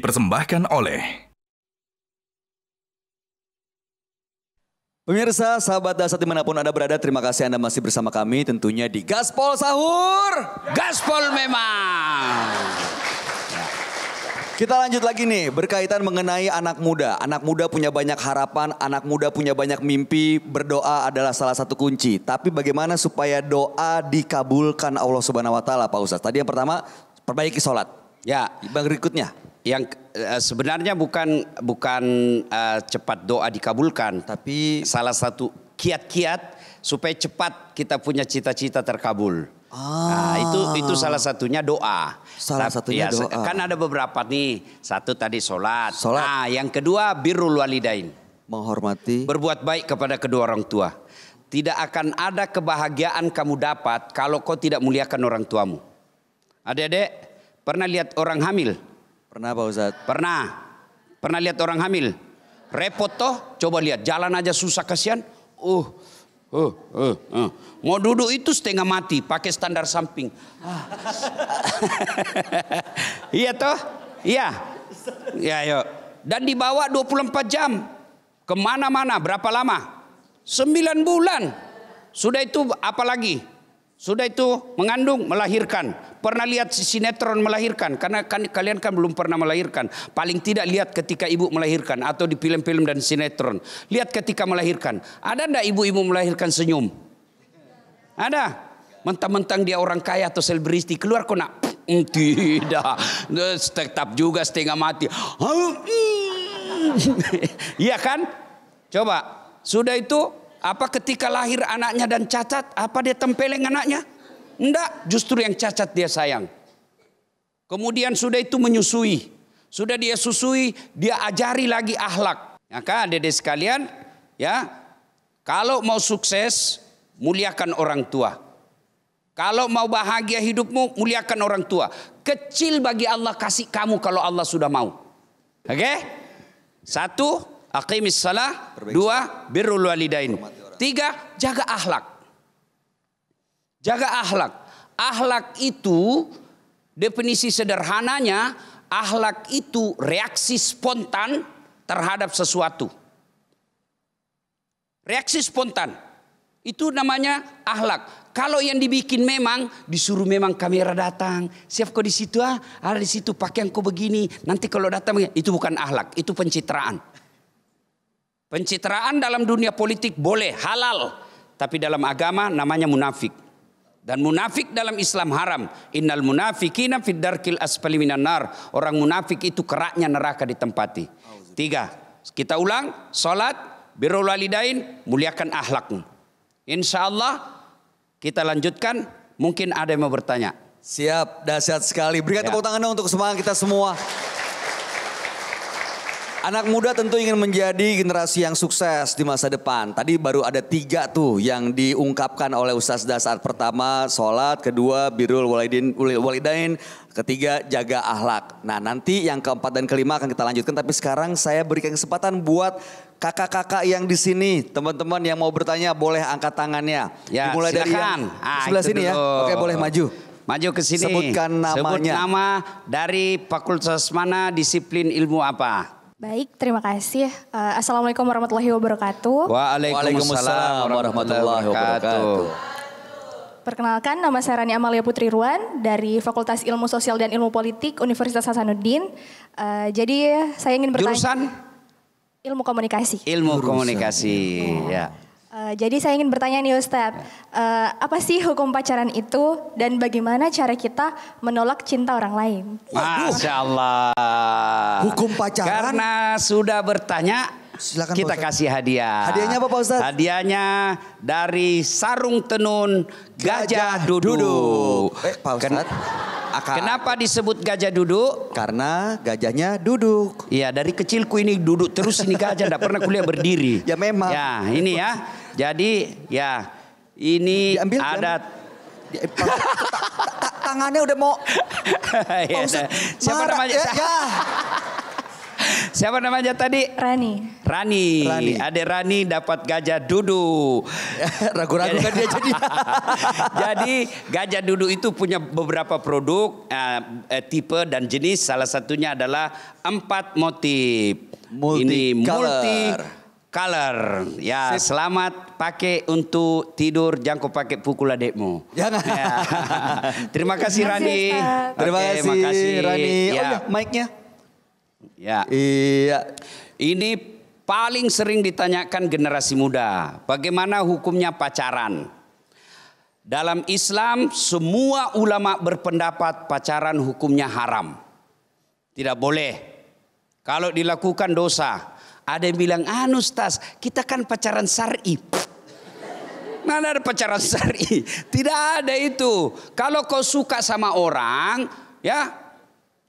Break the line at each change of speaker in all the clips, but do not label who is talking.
dipersembahkan oleh Pemirsa, sahabat dasar dimanapun Anda berada, terima kasih Anda masih bersama kami tentunya di Gaspol Sahur. Gaspol memang. Kita lanjut lagi nih, berkaitan mengenai anak muda. Anak muda punya banyak harapan, anak muda punya banyak mimpi, berdoa adalah salah satu kunci. Tapi bagaimana supaya doa dikabulkan Allah Subhanahu wa taala, Pak Ustaz? Tadi yang pertama, perbaiki sholat. Ya. Bang berikutnya
yang uh, sebenarnya bukan bukan uh, cepat doa dikabulkan, tapi salah satu kiat-kiat supaya cepat kita punya cita-cita terkabul.
Ah. uh, itu ah. itu salah
satunya doa. Salah Tapi, satunya ya, doa. Kan ada beberapa nih. Satu tadi sholat. sholat. Nah, yang kedua birrul walidain.
Menghormati. Berbuat
baik kepada kedua orang tua. Tidak akan ada kebahagiaan kamu dapat kalau kau tidak muliakan orang tuamu. Adik-adik, pernah lihat orang hamil? Pernah Pak Ustadz? Pernah. Pernah lihat orang hamil? Repot toh? Coba lihat, jalan aja susah kasihan. Uh, uh, uh, uh. Mau duduk itu setengah mati, pakai standar samping. Ah. iya toh? Iya. Iya, yuk. Dan dibawa 24 jam. Kemana-mana, berapa lama? 9 bulan. Sudah itu apa lagi? Sudah itu mengandung, melahirkan. Pernah lihat sinetron melahirkan? Karena kan, kalian kan belum pernah melahirkan. Paling tidak lihat ketika ibu melahirkan atau di film-film dan sinetron. Lihat ketika melahirkan. Ada ndak ibu-ibu melahirkan senyum? Ada. Mentang-mentang dia orang kaya atau selebriti keluar kok nak mm, tidak. Tetap juga setengah mati. Mm. Iya kan? Coba. Sudah itu apa ketika lahir anaknya dan cacat, apa dia tempeleng anaknya? Enggak, justru yang cacat dia sayang. Kemudian sudah itu menyusui. Sudah dia susui, dia ajari lagi ahlak. Maka adik-adik sekalian, ya kalau mau sukses, muliakan orang tua. Kalau mau bahagia hidupmu, muliakan orang tua. Kecil bagi Allah kasih kamu kalau Allah sudah mau. Oke? Okay? Satu, Aqimis salah. Dua, birrul walidain. Tiga, jaga ahlak. Jaga ahlak. Ahlak itu definisi sederhananya ahlak itu reaksi spontan terhadap sesuatu. Reaksi spontan. Itu namanya ahlak. Kalau yang dibikin memang disuruh memang kamera datang. Siap kau di situ ah, ada ah, di situ pakaian kau begini. Nanti kalau datang itu bukan ahlak, itu pencitraan. Pencitraan dalam dunia politik boleh halal, tapi dalam agama namanya munafik. Dan munafik dalam Islam haram. Innal munafikina fiddarkil asfali minan nar. Orang munafik itu keraknya neraka ditempati. Tiga. Kita ulang, salat, birrul walidain, muliakan akhlakmu. Insya Allah kita lanjutkan. Mungkin ada yang mau bertanya.
Siap, dahsyat sekali. Berikan ya. tepuk tangan untuk semangat kita semua. Anak muda tentu ingin menjadi generasi yang sukses di masa depan. Tadi baru ada tiga tuh yang diungkapkan oleh Ustaz Dasar. Pertama, sholat. Kedua, birul walidin, walidain. Ketiga, jaga ahlak. Nah nanti yang keempat dan kelima akan kita lanjutkan. Tapi sekarang saya berikan kesempatan buat kakak-kakak yang di sini. Teman-teman yang mau bertanya boleh angkat tangannya. Ya, Dimulai dari yang ah, sebelah sini ya. dulu. ya. Oke boleh maju.
Maju ke sini. Sebutkan namanya. Sebut nama
dari fakultas mana,
disiplin ilmu apa?
Baik, terima kasih. Uh, Assalamualaikum warahmatullahi wabarakatuh.
Waalaikumsalam warahmatullahi wabarakatuh.
Perkenalkan, nama saya Rani Amalia Putri Ruan dari Fakultas Ilmu Sosial dan Ilmu Politik Universitas Hasanuddin. Uh, jadi saya ingin bertanya. Jurusan? Ilmu komunikasi.
Ilmu komunikasi, oh. ya.
Uh, jadi saya ingin bertanya nih Ustaz, uh, eh, apa sih hukum pacaran itu dan bagaimana cara kita menolak cinta orang lain?
Masya Allah. Hukum pacaran. Karena sudah bertanya, Silakan, kita Ustaz. kasih hadiah. Hadiahnya apa Pak Ustaz? Hadiahnya dari sarung tenun gajah, gajah duduk. Eh Pak Ustaz. Ken akan. Kenapa disebut gajah duduk? Karena gajahnya
duduk.
Iya, dari kecilku ini duduk terus ini gajah enggak pernah kuliah berdiri. Ya memang. Ya, ini ya. Jadi ya ini diambil, ada diambil. tangannya udah mau. Iya, siapa namanya? ya. ya. Siapa namanya tadi? Rani. Rani. Rani. Ade Rani dapat gajah dudu. Ragu-ragu kan dia jadi. jadi gajah dudu itu punya beberapa produk, uh, tipe dan jenis. Salah satunya adalah empat motif. Multi Ini multi color. Ya, Sip. selamat pakai untuk tidur, jangan pakai pukul adekmu.
Ya. Terima kasih Rani. Terima kasih, Terima kasih. Rani. Ya. Oh ya, ya mic-nya.
Ya. Iya. Ini paling sering ditanyakan generasi muda, bagaimana hukumnya pacaran? Dalam Islam semua ulama berpendapat pacaran hukumnya haram. Tidak boleh. Kalau dilakukan dosa. Ada yang bilang, anu ah, Stas, kita kan pacaran syari. Mana ada pacaran syari? Tidak ada itu. Kalau kau suka sama orang, ya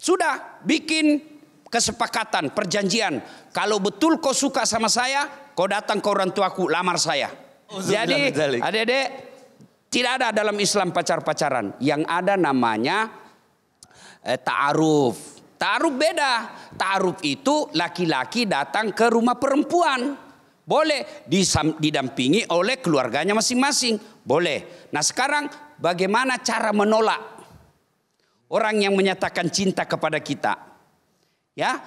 sudah bikin kesepakatan, perjanjian. Kalau betul kau suka sama saya, kau datang ke orang tuaku, lamar saya. Oh, Jadi adik-adik, tidak ada dalam Islam pacar-pacaran. Yang ada namanya eh, ta'aruf. Ta'aruf beda. Ta'aruf itu laki-laki datang ke rumah perempuan. Boleh didampingi oleh keluarganya masing-masing. Boleh. Nah sekarang bagaimana cara menolak orang yang menyatakan cinta kepada kita? Ya,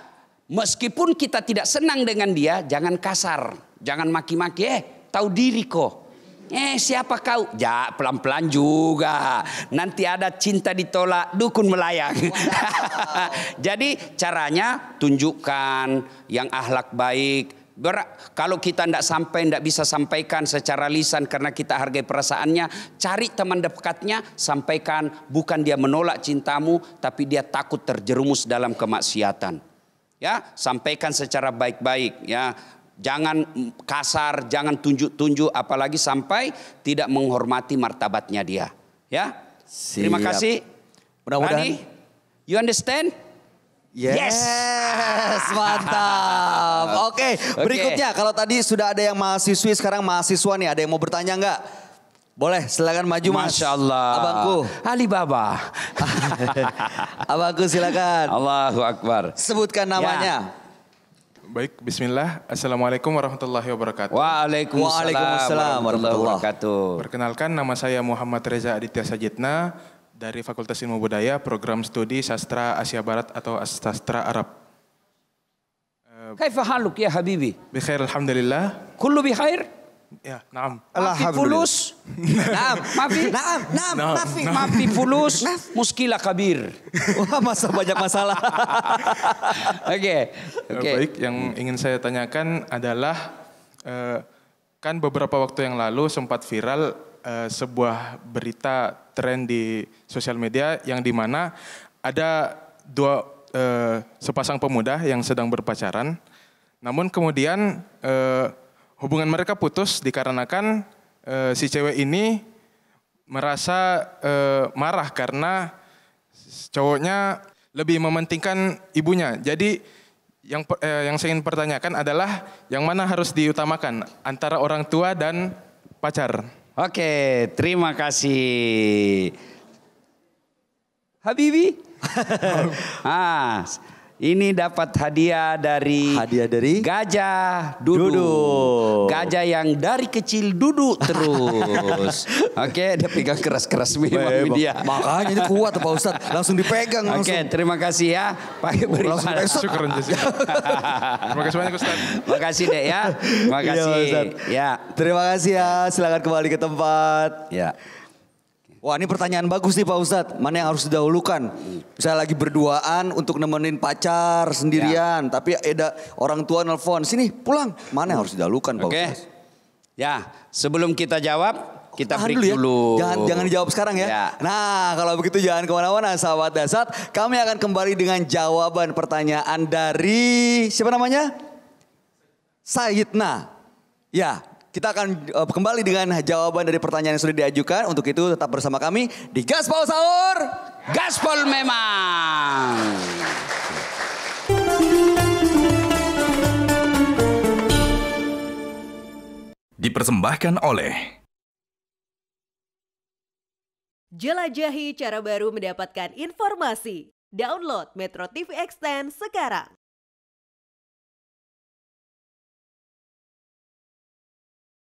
meskipun kita tidak senang dengan dia, jangan kasar, jangan maki-maki. Eh, tahu diri kok. Eh, siapa kau? Ya, pelan-pelan juga. Nanti ada cinta ditolak, dukun melayang. Jadi caranya tunjukkan yang ahlak baik, Berak, kalau kita tidak sampai, tidak bisa sampaikan secara lisan karena kita hargai perasaannya, cari teman dekatnya, sampaikan. Bukan dia menolak cintamu, tapi dia takut terjerumus dalam kemaksiatan. Ya, sampaikan secara baik-baik. Ya, jangan mm, kasar, jangan tunjuk-tunjuk, apalagi sampai tidak menghormati martabatnya dia. Ya,
Siap. terima kasih. Mudah-mudahan. You understand? Yes, yes. mantap. Oke, okay. berikutnya kalau tadi sudah ada yang mahasiswi, sekarang mahasiswa nih ada yang mau bertanya nggak? Boleh, silakan maju mas. Masya Allah. Abangku. Alibaba. Abangku silakan. Allahu Akbar. Sebutkan namanya. Ya. Baik, bismillah. Assalamualaikum warahmatullahi wabarakatuh. Waalaikumsalam, Waalaikumsalam warahmatullahi wabarakatuh. Perkenalkan nama saya Muhammad Reza Aditya Sajidna dari Fakultas Ilmu Budaya, program studi sastra Asia Barat atau sastra Arab.
كيف eh, haluk ya habibi?
Bikhair alhamdulillah.
Kullu bikhair? Ya, naam. نعم ما Mafi. Naam, نعم Mafi. Mafi Fulus. نعم
Kabir. wah masa banyak masalah oke okay. okay. baik yang ingin saya tanyakan adalah eh, kan beberapa waktu yang lalu sempat viral eh, sebuah berita tren di sosial media yang mana ada dua uh, sepasang pemuda yang sedang berpacaran, namun kemudian uh, hubungan mereka putus dikarenakan uh, si cewek ini merasa uh, marah karena cowoknya lebih mementingkan ibunya. Jadi yang eh, yang saya ingin pertanyakan adalah yang mana harus diutamakan antara orang tua dan
pacar? Oke, terima kasih. Habibi. ah, ini dapat hadiah dari hadiah dari gajah duduk duduk. Gajah yang dari kecil duduk terus. Oke, okay, dia pegang keras-keras memang dia. Makanya ini kuat Pak Ustad, langsung dipegang Oke, okay, terima kasih ya Pak Beri. Terima kasih banyak Ustaz. Makasih Dek ya. Iya, kasih. Ya,
ya. Terima kasih ya. Silakan kembali ke tempat. Ya. Wah ini pertanyaan bagus nih Pak Ustadz, mana yang harus didahulukan? Saya lagi berduaan untuk nemenin pacar sendirian, ya. tapi ada orang tua nelfon, sini pulang. Mana yang harus didahulukan Pak okay. Ustadz? Ya, sebelum kita jawab,
kita Tahan break dulu, ya. dulu. Jangan, jangan dijawab
sekarang ya. ya. Nah, kalau begitu jangan kemana-mana sahabat dasar. Kami akan kembali dengan jawaban pertanyaan dari siapa namanya? Saidna. Ya, kita akan uh, kembali dengan jawaban dari pertanyaan yang sudah diajukan. Untuk itu tetap bersama kami di Gaspol Sahur. Gaspol memang. Dipersembahkan oleh Jelajahi cara baru mendapatkan informasi. Download Metro TV Extend sekarang.